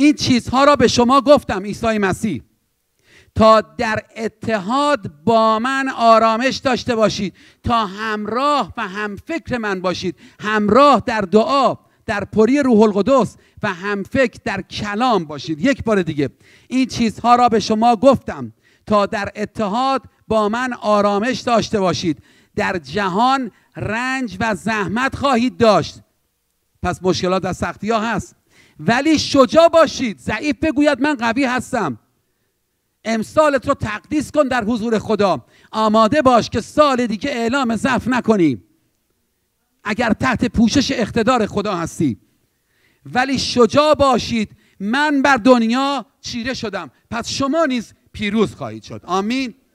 این چیزها را به شما گفتم عیسی مسیح تا در اتحاد با من آرامش داشته باشید تا همراه و هم فکر من باشید همراه در دعا در پری روح القدس و فکر در کلام باشید یک بار دیگه این چیزها را به شما گفتم تا در اتحاد با من آرامش داشته باشید در جهان رنج و زحمت خواهید داشت پس مشکلات و سختی ها هست ولی شجاع باشید ضعیف بگوید من قوی هستم امسالت رو تقدیس کن در حضور خدا آماده باش که سال دیگه اعلام ضعف نکنی اگر تحت پوشش اقتدار خدا هستی ولی شجاع باشید من بر دنیا چیره شدم پس شما نیز پیروز خواهید شد آمین